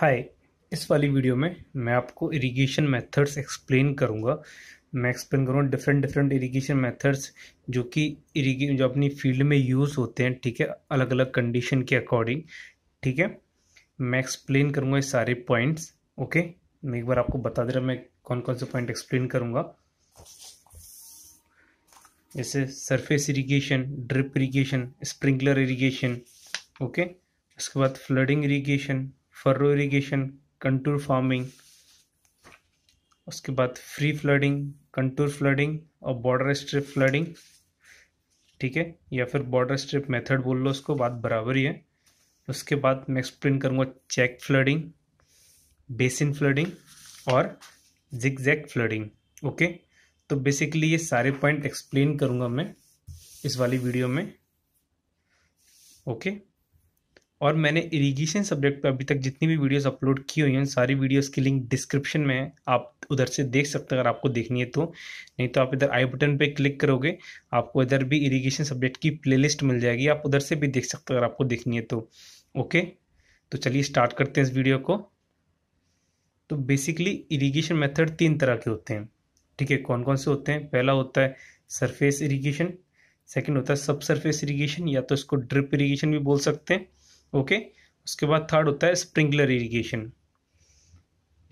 हाय इस वाली वीडियो में मैं आपको इरिगेशन मेथड्स एक्सप्लेन करूंगा मैं एक्सप्लेन करूँगा डिफरेंट डिफरेंट इरिगेशन मेथड्स जो कि इरिगे जो अपनी फील्ड में यूज़ होते हैं ठीक है अलग अलग कंडीशन के अकॉर्डिंग ठीक है मैं एक्सप्लेन करूँगा ये सारे पॉइंट्स ओके मैं एक बार आपको बता दे रहा मैं कौन कौन से पॉइंट एक्सप्लेन करूँगा जैसे surface irrigation drip irrigation sprinkler irrigation okay उसके बाद flooding irrigation furrow irrigation contour farming उसके बाद फ्री फ्लडिंग कंटूर फ्लडिंग और बॉर्डर स्ट्रिप फ्लडिंग ठीक है या फिर बॉर्डर स्ट्रिप मेथड बोल लो उसको बात बराबर ही है उसके बाद मैं एक्सप्लेन करूँगा चेक फ्लडिंग बेसिन फ्लडिंग और जिग जैक फ्लडिंग ओके तो बेसिकली ये सारे पॉइंट एक्सप्लेन करूँगा मैं इस वाली वीडियो में ओके और मैंने इरिगेशन सब्जेक्ट पे अभी तक जितनी भी वीडियोस अपलोड की हुई हैं सारी वीडियोस की लिंक डिस्क्रिप्शन में है आप उधर से देख सकते हैं अगर आपको देखनी है तो नहीं तो आप इधर आई बटन पे क्लिक करोगे आपको इधर भी इरिगेशन सब्जेक्ट की प्लेलिस्ट मिल जाएगी आप उधर से भी देख सकते हैं अगर आपको देखनी है तो ओके तो चलिए स्टार्ट करते हैं इस वीडियो को तो बेसिकली इरीगेशन मेथड तीन तरह के होते हैं ठीक है कौन कौन से होते हैं पहला होता है सरफेस इरीगेशन सेकेंड होता है सब सरफेस इरीगेशन या तो इसको ड्रिप इरीगेशन भी बोल सकते हैं ओके उसके बाद थर्ड होता है स्प्रिंकलर इरिगेशन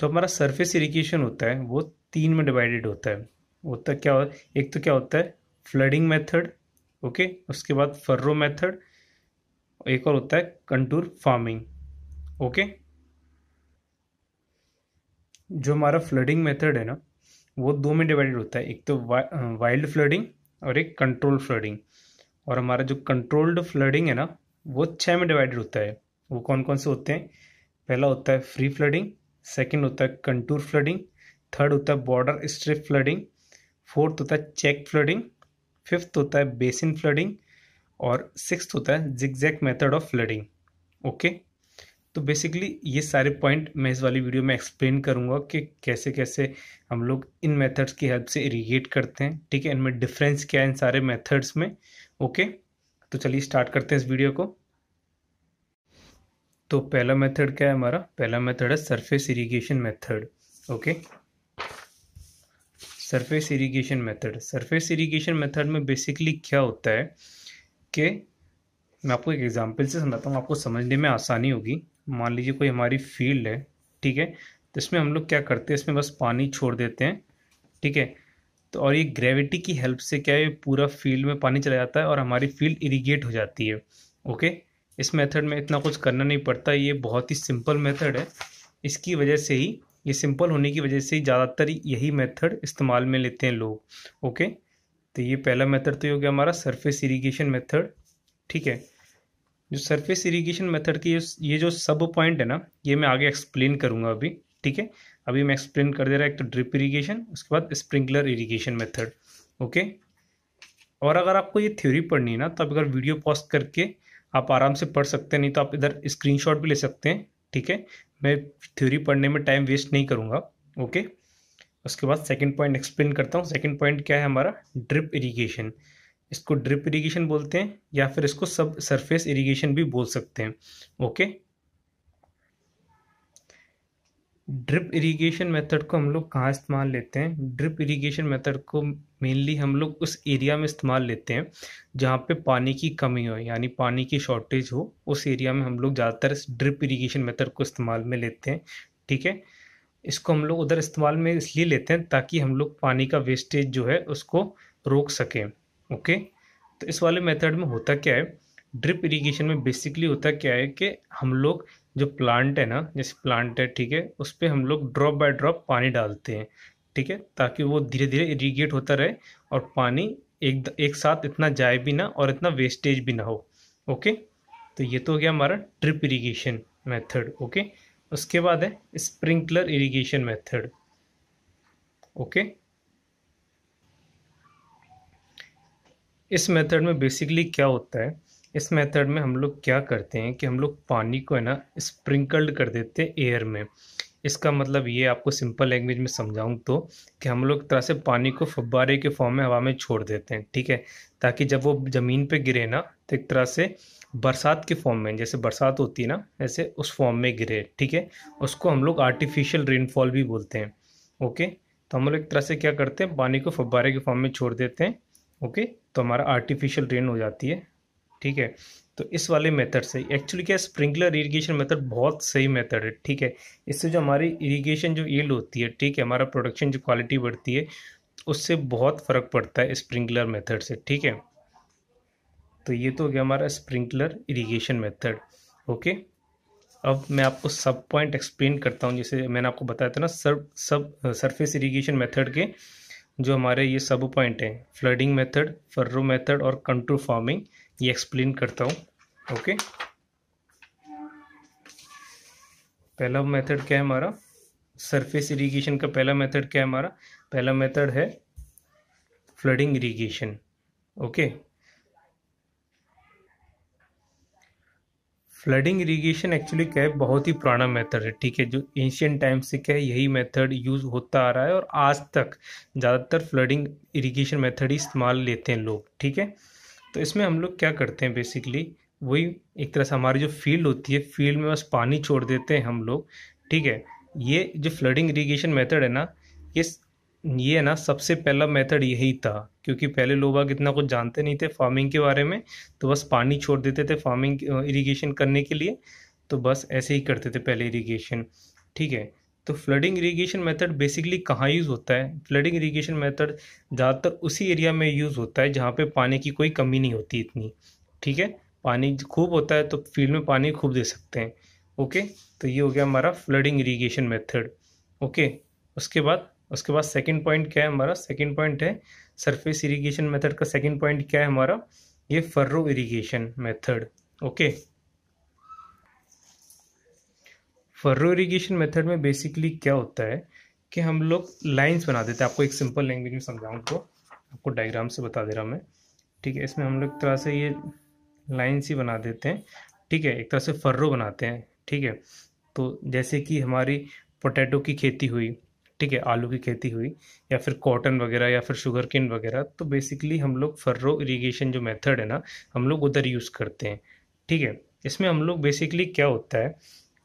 जो हमारा सरफेस इरिगेशन होता है वो तीन में डिवाइडेड होता है होता क्या है एक तो क्या होता है फ्लडिंग मेथड ओके उसके बाद फर्रो मेथड एक और होता है कंटूर फार्मिंग ओके जो हमारा फ्लडिंग मेथड है ना वो दो में डिवाइडेड होता है एक तो वा, वाइल्ड फ्लडिंग और एक कंट्रोल फ्लडिंग और हमारा जो कंट्रोल्ड फ्लडिंग है ना वो छः में डिवाइडेड होता है वो कौन कौन से होते हैं पहला होता है फ्री फ्लडिंग सेकंड होता है कंटूर फ्लडिंग थर्ड होता है बॉर्डर स्ट्रिप फ्लडिंग फोर्थ होता है चेक फ्लडिंग फिफ्थ होता है बेसिन फ्लडिंग और सिक्स होता है zigzag method of flooding okay तो बेसिकली ये सारे पॉइंट मैं इस वाली वीडियो में एक्सप्लेन करूँगा कि कैसे कैसे हम लोग इन मेथड्स की हेल्प से इरीगेट करते हैं ठीक है इनमें डिफरेंस क्या है इन सारे मेथड्स में ओके okay? तो चलिए स्टार्ट करते हैं इस वीडियो को तो पहला मेथड क्या है हमारा पहला मेथड है surface irrigation method okay surface irrigation method surface irrigation method में बेसिकली क्या होता है कि मैं आपको एक एग्जांपल से समझाता हूँ आपको समझने में आसानी होगी मान लीजिए कोई हमारी फील्ड है ठीक है तो इसमें हम लोग क्या करते हैं इसमें बस पानी छोड़ देते हैं ठीक है तो और ये ग्रेविटी की हेल्प से क्या है पूरा फील्ड में पानी चला जाता है और हमारी फील्ड इरीगेट हो जाती है ओके इस मेथड में इतना कुछ करना नहीं पड़ता ये बहुत ही सिंपल मेथड है इसकी वजह से ही ये सिंपल होने की वजह से ही ज़्यादातर यही मेथड इस्तेमाल में लेते हैं लोग ओके तो ये पहला मेथड तो ये हो गया हमारा सरफेस इरीगेशन मेथड ठीक है जो सरफेस इरीगेशन मेथड की ये जो सब पॉइंट है ना ये मैं आगे एक्सप्लेन करूँगा अभी ठीक है अभी मैं एक्सप्लेन कर दे रहा है एक तो ड्रिप इरीगेशन उसके बाद स्प्रिंकलर इरीगेशन मेथड ओके और अगर आपको ये थ्योरी पढ़नी है ना तो आप अगर वीडियो पॉज करके आप आराम से पढ़ सकते हैं नहीं तो आप इधर स्क्रीनशॉट भी ले सकते हैं ठीक है मैं थ्योरी पढ़ने में टाइम वेस्ट नहीं करूँगा ओके उसके बाद सेकेंड पॉइंट एक्सप्लेन करता हूँ सेकेंड पॉइंट क्या है हमारा ड्रिप इरीगेशन इसको ड्रिप इरीगेशन बोलते हैं या फिर इसको सब सरफेस इरीगेशन भी बोल सकते हैं ओके ड्रिप इरिगेशन मेथड को हम लोग कहाँ इस्तेमाल लेते हैं ड्रिप इरिगेशन मेथड को मेनली हम लोग उस एरिया में इस्तेमाल लेते हैं जहाँ पे पानी की कमी हो यानी पानी की शॉर्टेज हो उस एरिया में हम लोग ज़्यादातर ड्रिप इरिगेशन मेथड को इस्तेमाल में लेते हैं ठीक है इसको हम लोग उधर इस्तेमाल में इसलिए लेते हैं ताकि हम लोग पानी का वेस्टेज जो है उसको रोक सकें ओके तो इस वाले मेथड में होता क्या है ड्रिप इरिगेशन में बेसिकली होता क्या है कि हम लोग जो प्लांट है ना जैसे प्लांट है ठीक है उस पर हम लोग ड्रॉप बाय ड्रॉप पानी डालते हैं ठीक है ताकि वो धीरे धीरे इरीगेट होता रहे और पानी एक एक साथ इतना जाए भी ना और इतना वेस्टेज भी ना हो ओके तो ये तो हो गया हमारा ड्रिप इरीगेशन मैथड ओके उसके बाद है स्प्रिंकलर इरीगेशन मैथड ओके इस मेथड में बेसिकली क्या होता है इस मेथड में हम लोग क्या करते हैं कि हम लोग पानी को है ना स्प्रिंकल्ड कर देते हैं एयर में इसका मतलब ये आपको सिंपल लैंग्वेज में समझाऊँ तो कि हम लोग तरह से पानी को फब्बारे के फॉर्म में हवा में छोड़ देते हैं ठीक है ताकि जब वो ज़मीन पे गिरे ना तो एक तरह से बरसात के फॉर्म में जैसे बरसात होती है ना ऐसे उस फॉर्म में गिरे ठीक है उसको हम लोग आर्टिफिशियल रेनफॉल भी बोलते हैं ओके तो हम लोग एक तरह से क्या करते हैं पानी को फब्बारे के फॉर्म में छोड़ देते हैं ओके तो हमारा आर्टिफिशियल रेन हो जाती है ठीक है तो इस वाले मेथड से एक्चुअली क्या स्प्रिंकलर इरिगेशन मेथड बहुत सही मेथड है ठीक है इससे जो हमारी इरिगेशन जो ईल्ड होती है ठीक है हमारा प्रोडक्शन जो क्वालिटी बढ़ती है उससे बहुत फ़र्क पड़ता है स्प्रिंकलर मेथड से ठीक है तो ये तो हो गया हमारा स्प्रिंकलर इरिगेशन मेथड ओके अब मैं आपको सब पॉइंट एक्सप्लेन करता हूँ जैसे मैंने आपको बताया था ना सब सब सरफेस इरिगेशन मेथड के जो हमारे ये सब पॉइंट हैं फ्लडिंग मेथड फर्रो मेथड और कंट्रो फार्मिंग ये एक्सप्लेन करता हूँ ओके पहला मेथड क्या है हमारा सरफेस इरिगेशन का पहला मेथड क्या है हमारा पहला मेथड है flooding irrigation okay flooding irrigation actually क्या है बहुत ही पुराना मेथड है ठीक है जो एंशियंट टाइम से क्या है यही मेथड यूज़ होता आ रहा है और आज तक ज़्यादातर फ्लडिंग इरिगेशन मेथड ही इस्तेमाल लेते हैं लोग ठीक है तो इसमें हम लोग क्या करते हैं बेसिकली वही एक तरह से हमारी जो फील्ड होती है फील्ड में बस पानी छोड़ देते हैं हम लोग ठीक है ये जो फ्लडिंग इरीगेशन मेथड है ना ये ये है ना सबसे पहला मेथड यही था क्योंकि पहले लोग आग इतना कुछ जानते नहीं थे फार्मिंग के बारे में तो बस पानी छोड़ देते थे फार्मिंग इरीगेशन करने के लिए तो बस ऐसे ही करते थे पहले इरीगेशन ठीक है तो फ्लडिंग इरीगेशन मेथड बेसिकली कहाँ यूज़ होता है फ्लडिंग इरीगेशन मेथड ज़्यादातर उसी एरिया में यूज़ होता है जहाँ पे पानी की कोई कमी नहीं होती इतनी ठीक है पानी खूब होता है तो फील्ड में पानी खूब दे सकते हैं ओके तो ये हो गया हमारा फ्लडिंग इरीगेशन मेथड ओके उसके बाद उसके बाद सेकेंड पॉइंट क्या है हमारा सेकेंड पॉइंट है सरफेस इरीगेशन मेथड का सेकेंड पॉइंट क्या है हमारा ये furrow irrigation method okay furrow irrigation method में बेसिकली क्या होता है कि हम लोग लाइंस बना देते हैं आपको एक सिंपल लैंग्वेज में समझाऊँ तो आपको डायग्राम से बता दे रहा हूँ मैं ठीक है इसमें हम लोग एक तरह से ये लाइन्स ही बना देते हैं ठीक है एक तरह से फर्रो बनाते हैं ठीक है तो जैसे कि हमारी पोटैटो की खेती हुई ठीक है आलू की खेती हुई या फिर कॉटन वगैरह या फिर शुगर केन वगैरह तो बेसिकली हम लोग फर्रो इरीगेशन जो मेथड है ना हम लोग उधर यूज़ करते हैं ठीक है इसमें हम लोग बेसिकली क्या होता है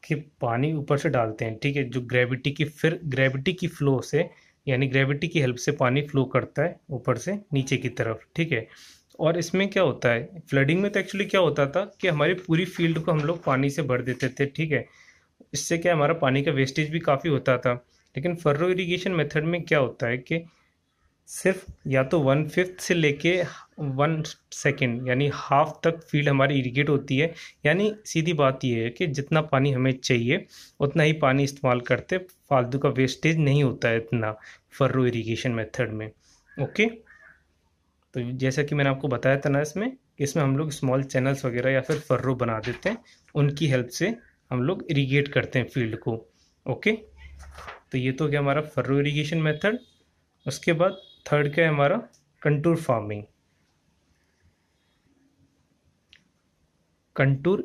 कि पानी ऊपर से डालते हैं ठीक है जो ग्रेविटी की फिर ग्रेविटी की फ्लो से यानी ग्रेविटी की हेल्प से पानी फ्लो करता है ऊपर से नीचे की तरफ ठीक है और इसमें क्या होता है फ्लडिंग में तो एक्चुअली क्या होता था कि हमारी पूरी फील्ड को हम लोग पानी से भर देते थे ठीक है इससे क्या हमारा पानी का वेस्टेज भी काफ़ी होता था लेकिन फर्रो इरीगेशन मेथड में क्या होता है कि सिर्फ या तो वन फिफ्थ से लेके वन सेकेंड यानी हाफ तक फील्ड हमारी इरीगेट होती है यानी सीधी बात यह है कि जितना पानी हमें चाहिए उतना ही पानी इस्तेमाल करते फालतू का वेस्टेज नहीं होता है इतना फर्रो इरीगेशन मेथड में ओके तो जैसा कि मैंने आपको बताया था ना इसमें इसमें हम लोग स्मॉल चैनल्स वगैरह या फिर फर्रो बना देते हैं उनकी हेल्प से हम लोग इरीगेट करते हैं फील्ड को ओके तो ये तो क्या हमारा फर्रो इरीगेशन मेथड उसके बाद थर्ड क्या है हमारा contour farming contour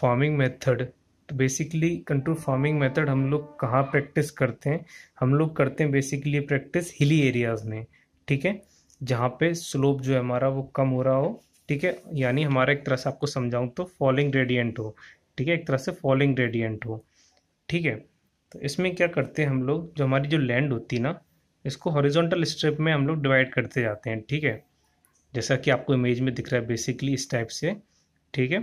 farming method तो बेसिकली कंटूर फार्मिंग मेथड हम लोग कहाँ प्रैक्टिस करते हैं हम लोग करते हैं बेसिकली प्रैक्टिस हिली एरियाज में ठीक है जहाँ पे स्लोप जो है हमारा वो कम हो रहा हो ठीक है यानी हमारा एक तरह से आपको समझाऊँ तो फॉलिंग ग्रेडियंट हो ठीक है एक तरह से फॉलिंग ग्रेडियंट हो ठीक है तो इसमें क्या करते हैं हम लोग जो हमारी जो लैंड होती है ना इसको हॉरिजॉन्टल स्ट्रिप में हम लोग डिवाइड करते जाते हैं ठीक है जैसा कि आपको इमेज में दिख रहा है बेसिकली इस टाइप से ठीक है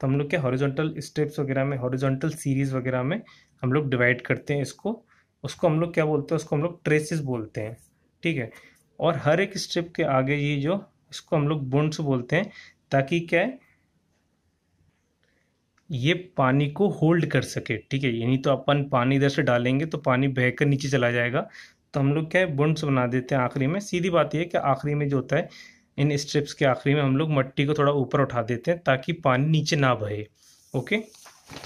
तो हम लोग क्या हॉरिजॉन्टल स्टेप्स वगैरह में हॉरिजॉन्टल सीरीज़ वगैरह में हम लोग डिवाइड करते हैं इसको उसको हम लोग क्या बोलते हैं उसको हम लोग ट्रेसेस बोलते हैं ठीक है और हर एक स्ट्रिप के आगे ये जो इसको हम लोग बुंड्स बोलते हैं ताकि क्या ये पानी को होल्ड कर सके ठीक है यानी तो अपन पानी इधर से डालेंगे तो पानी बहकर नीचे चला जाएगा तो हम लोग क्या है बुंड्स बना देते हैं आखिरी में सीधी बात यह कि आखिरी में जो होता है इन स्ट्रिप्स के आखिरी में हम लोग मट्टी को थोड़ा ऊपर उठा देते हैं ताकि पानी नीचे ना बहे ओके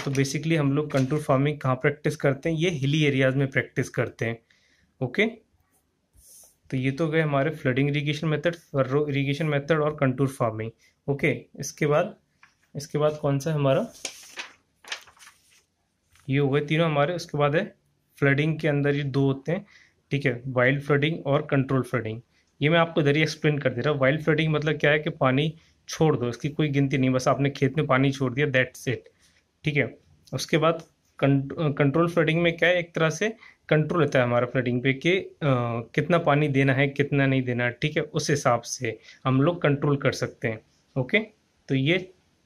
तो बेसिकली हम लोग कंट्रोल फार्मिंग कहाँ प्रैक्टिस करते हैं ये हिली एरियाज़ में प्रैक्टिस करते हैं ओके तो ये तो गए हमारे flooding irrigation method furrow irrigation method और कंटूर फार्मिंग ओके इसके बाद इसके बाद कौन सा है हमारा ये हो गए तीनों हमारे उसके बाद है फ्लडिंग के अंदर ये दो होते हैं ठीक है वाइल्ड फ्लडिंग और कंट्रोल फ्लडिंग ये मैं आपको इधर ही एक्सप्लेन कर दे रहा हूँ वाइल्ड फ्लडिंग मतलब क्या है कि पानी छोड़ दो इसकी कोई गिनती नहीं बस आपने खेत में पानी छोड़ दिया दैट सेट ठीक है उसके बाद कंट्रोल फ्लडिंग में क्या है एक तरह से कंट्रोल रहता है हमारा फ्लडिंग पे कि कितना पानी देना है कितना नहीं देना है ठीक है उस हिसाब से हम लोग कंट्रोल कर सकते हैं ओके तो ये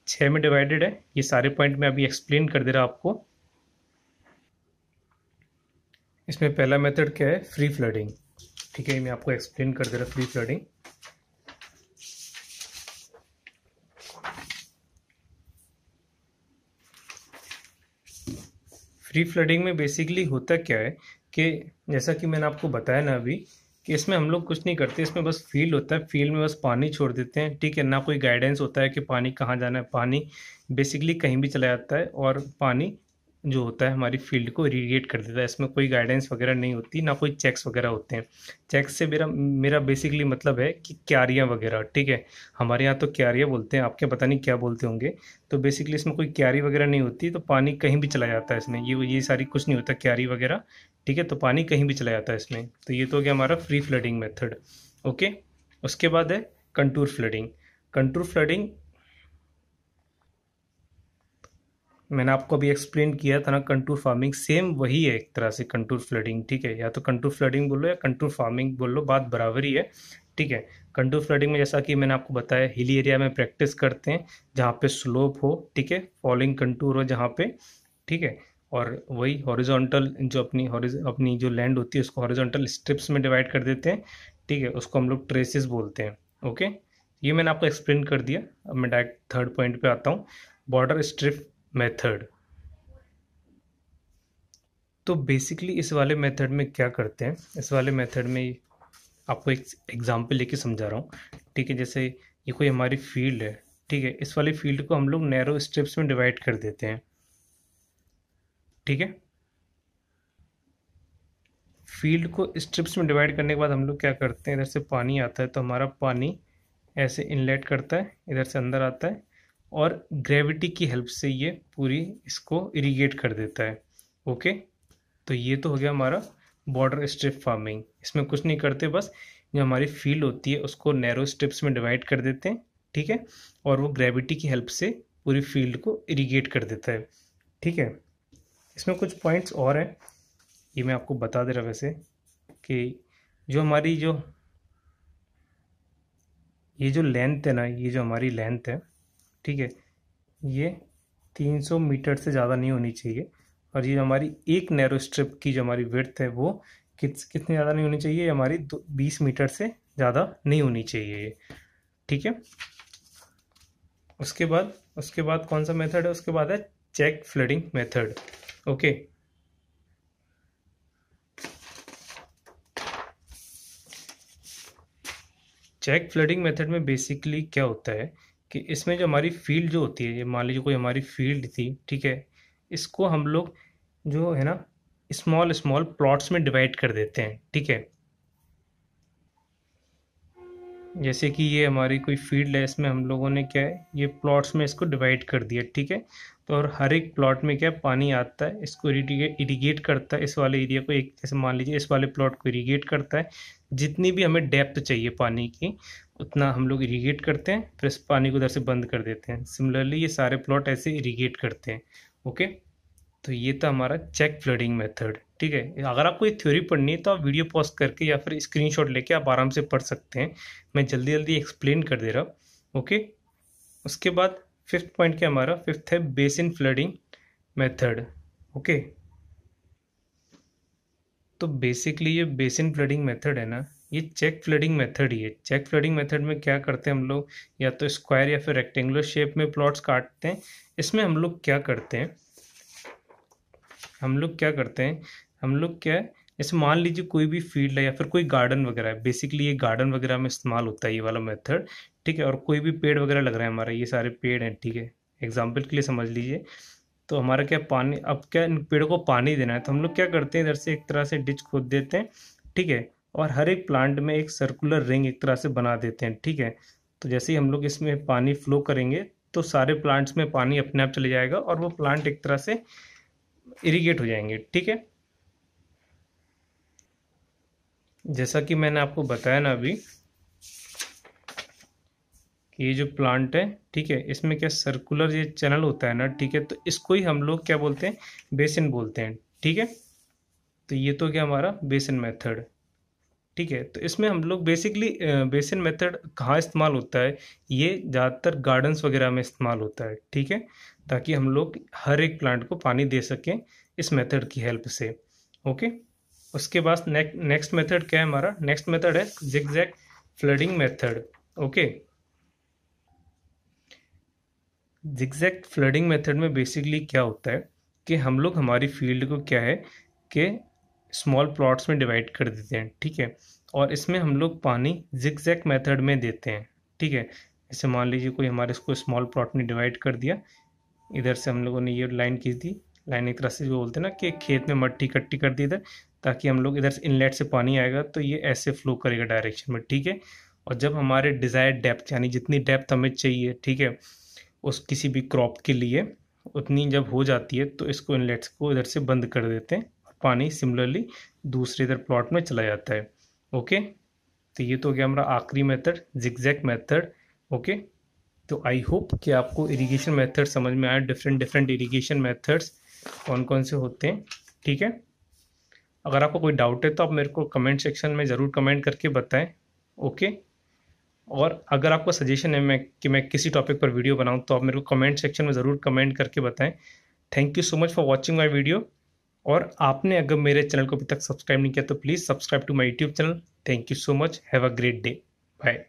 छः में डिवाइडेड है ये सारे पॉइंट मैं अभी एक्सप्लेन कर दे रहा आपको इसमें पहला मेथड क्या है फ्री फ्लडिंग ठीक है मैं आपको एक्सप्लेन कर दे रहा फ्री फ्लडिंग फ्री फ्लडिंग में बेसिकली होता क्या है कि जैसा कि मैंने आपको बताया ना अभी कि इसमें हम लोग कुछ नहीं करते इसमें बस फील्ड होता है फील्ड में बस पानी छोड़ देते हैं ठीक है ना कोई गाइडेंस होता है कि पानी कहाँ जाना है पानी बेसिकली कहीं भी चला जाता है और पानी जो होता है हमारी फील्ड को इरीगेट कर देता है इसमें कोई गाइडेंस वगैरह नहीं होती ना कोई चेक्स वगैरह होते हैं चेक्स से मेरा मेरा बेसिकली मतलब है कि क्यारियाँ वगैरह ठीक है हमारे यहाँ तो क्यारियाँ बोलते हैं आपके पता नहीं क्या बोलते होंगे तो बेसिकली इसमें कोई क्यारी वगैरह नहीं होती तो पानी कहीं भी चला जाता है इसमें ये ये सारी कुछ नहीं होता क्यारी वगैरह ठीक है तो पानी कहीं भी चला जाता है इसमें तो ये तो हो गया हमारा फ्री फ्लडिंग मेथड ओके उसके बाद है कंटूर फ्लडिंग कंटूर फ्लडिंग मैंने आपको अभी एक्सप्लेन किया था ना कंटूर फार्मिंग सेम वही है एक तरह से कंटूर फ्लडिंग ठीक है या तो कंटूर फ्लडिंग बोलो या कंटूर फार्मिंग बोलो बात बराबर ही है ठीक है कंटूर फ्लडिंग में जैसा कि मैंने आपको बताया हिली एरिया में प्रैक्टिस करते हैं जहाँ पे स्लोप हो ठीक है फॉलिंग कंटूर हो जहाँ पे ठीक है और वही हॉरिजॉन्टल जो अपनी अपनी जो लैंड होती है उसको हॉरिजॉन्टल स्ट्रिप्स में डिवाइड कर देते हैं ठीक है उसको हम लोग ट्रेसिस बोलते हैं ओके ये मैंने आपको एक्सप्लेन कर दिया अब मैं डायरेक्ट थर्ड पॉइंट पे आता हूँ बॉर्डर स्ट्रिप मेथड तो बेसिकली इस वाले मेथड में क्या करते हैं इस वाले मेथड में आपको एक एग्जांपल लेके समझा रहा हूँ ठीक है जैसे ये कोई हमारी फील्ड है ठीक है इस वाले फील्ड को हम लोग नैरो स्ट्रिप्स में डिवाइड कर देते हैं ठीक है फील्ड को स्ट्रिप्स में डिवाइड करने के बाद हम लोग क्या करते हैं इधर से पानी आता है तो हमारा पानी ऐसे इनलेट करता है इधर से अंदर आता है और ग्रेविटी की हेल्प से ये पूरी इसको इरीगेट कर देता है ओके तो ये तो हो गया हमारा बॉर्डर स्ट्रिप फार्मिंग इसमें कुछ नहीं करते बस जो हमारी फील्ड होती है उसको नैरो स्ट्रिप्स में डिवाइड कर देते हैं ठीक है और वो ग्रेविटी की हेल्प से पूरी फील्ड को इरीगेट कर देता है ठीक है इसमें कुछ पॉइंट्स और हैं ये मैं आपको बता दे रहा वैसे कि जो हमारी जो ये जो लेंथ है ना ये जो हमारी लेंथ है ठीक है ये 300 मीटर से ज़्यादा नहीं होनी चाहिए और ये हमारी एक नैरो स्ट्रिप की जो हमारी विर्थ है वो कित कितनी ज़्यादा नहीं होनी चाहिए हमारी बीस मीटर से ज़्यादा नहीं होनी चाहिए ये ठीक है उसके बाद उसके बाद कौन सा मेथड है उसके बाद है check flooding method okay check flooding method में बेसिकली क्या होता है कि इसमें जो हमारी फील्ड जो होती है ये मान लीजिए कोई हमारी फील्ड थी ठीक है इसको हम लोग जो है ना स्मॉल स्मॉल प्लॉट्स में डिवाइड कर देते हैं ठीक है जैसे कि ये हमारी कोई फील्ड है इसमें हम लोगों ने क्या है ये प्लॉट्स में इसको डिवाइड कर दिया ठीक है तो और हर एक प्लॉट में क्या पानी आता है इसको इरीगेट करता है इस वाले एरिया को एक जैसे मान लीजिए इस वाले प्लॉट को इरीगेट करता है जितनी भी हमें डेप्थ चाहिए पानी की उतना हम लोग इरीगेट करते हैं फिर पानी को उधर से बंद कर देते हैं सिमिलरली ये सारे प्लॉट ऐसे इरीगेट करते हैं ओके तो ये था हमारा चेक फ्लडिंग मेथड ठीक है अगर आपको ये थ्योरी पढ़नी है तो आप वीडियो पॉज करके या फिर स्क्रीनशॉट लेके आप आराम से पढ़ सकते हैं मैं जल्दी जल्दी एक्सप्लेन कर दे रहा हूँ ओके उसके बाद फिफ्थ पॉइंट क्या हमारा फिफ्थ है बेसिन फ्लडिंग मेथड ओके तो बेसिकली ये बेसिन फ्लडिंग मेथड है ना ये चेक फ्लडिंग मेथड ही है चेक फ्लडिंग मेथड में क्या करते हैं हम लोग या तो स्क्वायर या फिर रेक्टेंगुलर शेप में प्लॉट्स काटते हैं इसमें हम लोग क्या करते हैं हम लोग क्या करते हैं हम लोग क्या है जैसे मान लीजिए कोई भी फील्ड है या फिर कोई गार्डन वगैरह है बेसिकली ये गार्डन वगैरह में इस्तेमाल होता है ये वाला मेथड ठीक है और कोई भी पेड़ वगैरह लग रहा है हमारा ये सारे पेड़ हैं ठीक है एग्जाम्पल के लिए समझ लीजिए तो हमारा क्या पानी अब क्या इन पेड़ों को पानी देना है तो हम लोग क्या करते हैं इधर से एक तरह से डिच खोद देते हैं ठीक है और हर एक प्लांट में एक सर्कुलर रिंग एक तरह से बना देते हैं ठीक है तो जैसे ही हम लोग इसमें पानी फ्लो करेंगे तो सारे प्लांट्स में पानी अपने आप चले जाएगा और वो प्लांट एक तरह से इरिगेट हो जाएंगे ठीक है जैसा कि मैंने आपको बताया ना अभी कि ये जो प्लांट है ठीक है इसमें क्या सर्कुलर ये चैनल होता है ना ठीक है तो इसको ही हम लोग क्या बोलते हैं बेसिन बोलते हैं ठीक है तो ये तो क्या हमारा बेसिन मेथड ठीक है तो इसमें हम लोग बेसिकली बेसिन मेथड कहाँ इस्तेमाल होता है ये ज़्यादातर गार्डन्स वगैरह में इस्तेमाल होता है ठीक है ताकि हम लोग हर एक प्लांट को पानी दे सकें इस मेथड की हेल्प से ओके उसके बाद नेक, नेक्स्ट मेथड क्या है हमारा नेक्स्ट मेथड है zigzag flooding method okay zigzag flooding method में बेसिकली क्या होता है कि हम लोग हमारी फील्ड को क्या है कि स्मॉल प्लॉट्स में डिवाइड कर देते हैं ठीक है और इसमें हम लोग पानी जिक जैक मेथड में देते हैं ठीक है जैसे मान लीजिए कोई हमारे इसको स्मॉल प्लॉट में डिवाइड कर दिया इधर से हम लोगों ने ये लाइन खींच दी लाइन एक तरह से जो बोलते हैं ना कि खेत में मट्टी इकट्ठी कर दी इधर ताकि हम लोग इधर से इनलेट से पानी आएगा तो ये ऐसे फ्लो करेगा डायरेक्शन में ठीक है और जब हमारे डिज़ायर डेप्थ यानी जितनी डेप्थ हमें चाहिए ठीक है उस किसी भी क्रॉप के लिए उतनी जब हो जाती है तो इसको इनलेट्स को इधर से बंद कर देते हैं पानी सिमिलरली दूसरे इधर प्लॉट में चला जाता है ओके तो ये तो हो गया हमारा आखिरी मेथड जिक्जैक मेथड ओके तो आई होप कि आपको इरिगेशन मेथड समझ में आए डिफरेंट डिफरेंट इरिगेशन मेथड्स कौन कौन से होते हैं ठीक है अगर आपको कोई डाउट है तो आप मेरे को कमेंट सेक्शन में ज़रूर कमेंट करके बताएं ओके और अगर आपको सजेशन है मैं कि मैं किसी टॉपिक पर वीडियो बनाऊं तो आप मेरे को कमेंट सेक्शन में ज़रूर कमेंट करके बताएं thank you so much for watching my video और आपने अगर मेरे चैनल को अभी तक सब्सक्राइब नहीं किया तो please subscribe to my YouTube channel thank you so much have a great day bye